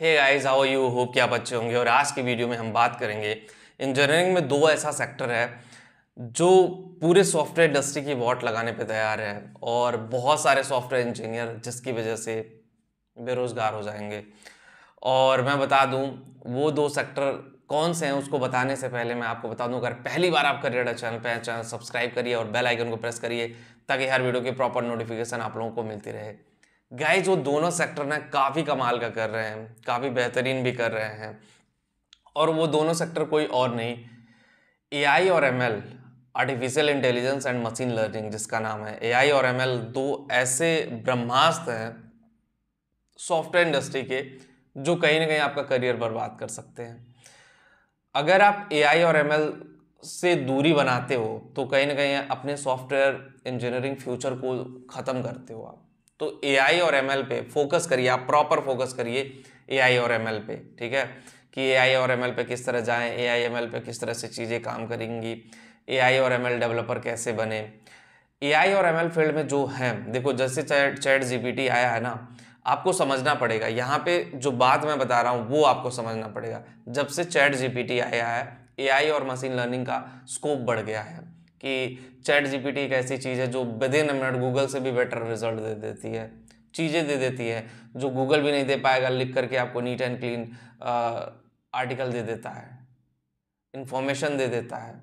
hey guys how you hope कि आप अच्छे होंगे और आज की वीडियो में हम बात करेंगे इंजीनियरिंग में दो ऐसा सेक्टर है जो पूरे सॉफ्टवेयर इंडस्ट्री की वॉट लगाने पे तैयार है और बहुत सारे सॉफ्टवेयर इंजीनियर जिसकी वजह से बेरोज़गार हो जाएंगे और मैं बता दूं वो दो सेक्टर कौन से हैं उसको बताने से पहले मैं आपको बता दूं अगर पहली बार आप रेडा चैनल पर चैनल सब्सक्राइब करिए और बेल आइकन को प्रेस करिए ताकि हर वीडियो की प्रॉपर नोटिफिकेशन आप लोगों को मिलती रहे गाइज वो दोनों सेक्टर ना काफ़ी कमाल का कर रहे हैं काफ़ी बेहतरीन भी कर रहे हैं और वो दोनों सेक्टर कोई और नहीं एआई और ML artificial intelligence and machine learning जिसका नाम है एआई और एमएल दो ऐसे ब्रह्मास्त्र हैं सॉफ्टवेयर इंडस्ट्री के जो कहीं ना कहीं आपका करियर बर्बाद कर सकते हैं अगर आप एआई और एमएल से दूरी बनाते हो तो कहीं ना कहीं अपने सॉफ्टवेयर इंजीनियरिंग फ्यूचर को ख़त्म करते हो आप तो एआई और एमएल पे फोकस करिए आप प्रॉपर फोकस करिए एआई और एमएल पे ठीक है कि एआई और एमएल पे किस तरह जाएं एआई एमएल पे किस तरह से चीज़ें काम करेंगी एआई और एमएल डेवलपर कैसे बने एआई और एमएल फील्ड में जो हैं देखो जैसे चैट जी आया है ना आपको समझना पड़ेगा यहाँ पे जो बात मैं बता रहा हूँ वो आपको समझना पड़ेगा जब से चैट जी आया है ए और मशीन लर्निंग का स्कोप बढ़ गया है कि चैट जीपीटी एक ऐसी चीज़ है जो विद इन मिनट गूगल से भी बेटर रिजल्ट दे देती है चीज़ें दे देती है जो गूगल भी नहीं दे पाएगा लिख करके आपको नीट एंड क्लीन आर्टिकल दे देता है इन्फॉर्मेशन दे देता है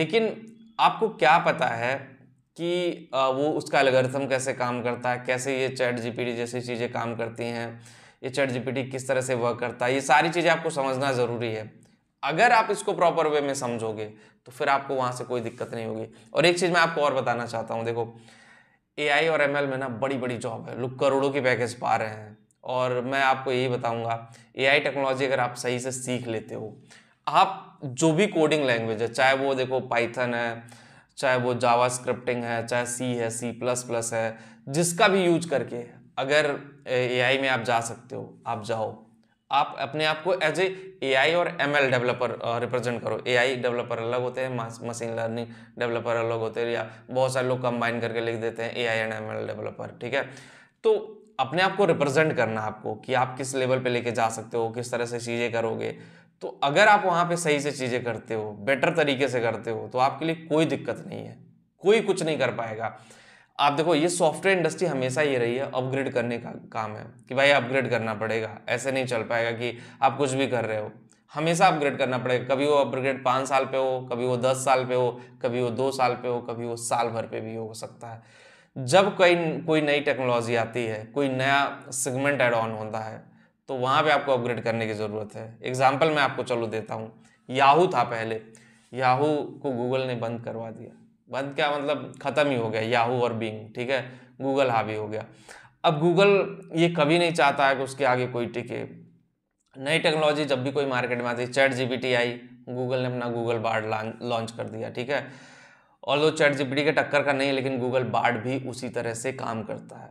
लेकिन आपको क्या पता है कि वो उसका अलगर्थम कैसे काम करता है कैसे ये चैट जीपीटी जैसी चीज़ें काम करती हैं ये चैट जीपीटी किस तरह से वर्क करता है ये सारी चीज़ें आपको समझना ज़रूरी है अगर आप इसको प्रॉपर वे में समझोगे तो फिर आपको वहाँ से कोई दिक्कत नहीं होगी और एक चीज़ मैं आपको और बताना चाहता हूँ देखो ए और एम में ना बड़ी बड़ी जॉब है लोग करोड़ों के पैकेज पा रहे हैं और मैं आपको यही बताऊंगा ए टेक्नोलॉजी अगर आप सही से सीख लेते हो आप जो भी कोडिंग लैंग्वेज है चाहे वो देखो पाइथन है चाहे वो जावा स्क्रिप्टिंग है चाहे सी है सी प्लस प्लस है जिसका भी यूज करके अगर ए में आप जा सकते हो आप जाओ आप अपने आप को एज ए ए और एल डेवलपर रिप्रेजेंट करो आई डेवलपर अलग होते हैं मशीन लर्निंग डेवलपर अलग होते हैं या बहुत सारे लोग कंबाइन करके लिख देते हैं आई एंड एम डेवलपर ठीक है तो अपने आप को रिप्रेजेंट करना आपको कि आप किस लेवल पे लेके जा सकते हो किस तरह से चीज़ें करोगे तो अगर आप वहाँ पे सही से चीज़ें करते हो बेटर तरीके से करते हो तो आपके लिए कोई दिक्कत नहीं है कोई कुछ नहीं कर पाएगा आप देखो ये सॉफ्टवेयर इंडस्ट्री हमेशा ये रही है अपग्रेड करने का काम है कि भाई अपग्रेड करना पड़ेगा ऐसे नहीं चल पाएगा कि आप कुछ भी कर रहे हो हमेशा अपग्रेड करना पड़ेगा कभी वो अपग्रेड पाँच साल पे हो कभी वो दस साल पे हो कभी वो दो साल पे हो कभी वो साल भर पे भी हो सकता है जब कोई कोई नई टेक्नोलॉजी आती है कोई नया सेगमेंट एड ऑन होता है तो वहाँ पे आपको अपग्रेड करने की ज़रूरत है एग्जाम्पल मैं आपको चलो देता हूँ याहू था पहले याहू को गूगल ने बंद करवा दिया बंद क्या मतलब ख़त्म ही हो गया याहू और बिंग ठीक है गूगल हावी हो गया अब गूगल ये कभी नहीं चाहता है कि उसके आगे कोई टिके नई टेक्नोलॉजी जब भी कोई मार्केट में आती है चैट जी आई गूगल ने अपना गूगल बार्ड लॉन्च कर दिया ठीक है और वो चैट जी के टक्कर का नहीं है लेकिन गूगल बार्ड भी उसी तरह से काम करता है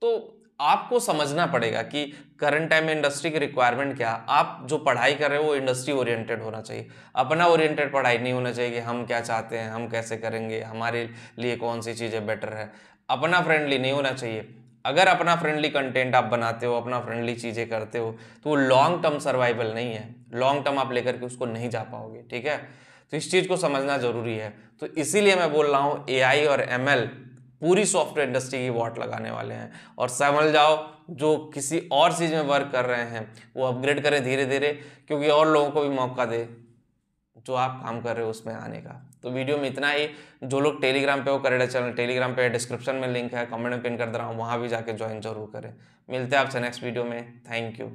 तो आपको समझना पड़ेगा कि करंट टाइम में इंडस्ट्री की रिक्वायरमेंट क्या आप जो पढ़ाई कर रहे हो वो इंडस्ट्री ओरिएंटेड होना चाहिए अपना ओरिएंटेड पढ़ाई नहीं होना चाहिए कि हम क्या चाहते हैं हम कैसे करेंगे हमारे लिए कौन सी चीज़ें बेटर है अपना फ्रेंडली नहीं होना चाहिए अगर अपना फ्रेंडली कंटेंट आप बनाते हो अपना फ्रेंडली चीज़ें करते हो तो वो लॉन्ग टर्म सर्वाइवल नहीं है लॉन्ग टर्म आप लेकर के उसको नहीं जा पाओगे ठीक है तो इस चीज़ को समझना ज़रूरी है तो इसीलिए मैं बोल रहा हूँ ए और एम पूरी सॉफ्टवेयर इंडस्ट्री की वॉट लगाने वाले हैं और समझ जाओ जो किसी और चीज़ में वर्क कर रहे हैं वो अपग्रेड करें धीरे धीरे क्योंकि और लोगों को भी मौका दे जो आप काम कर रहे हो उसमें आने का तो वीडियो में इतना ही जो लोग टेलीग्राम पे हो करेडा चैनल टेलीग्राम पे डिस्क्रिप्शन में लिंक है कमेंट में पिन कर दे रहा हूँ वहाँ भी जाके ज्वाइन जरूर करें मिलते हैं आपसे नेक्स्ट वीडियो में थैंक यू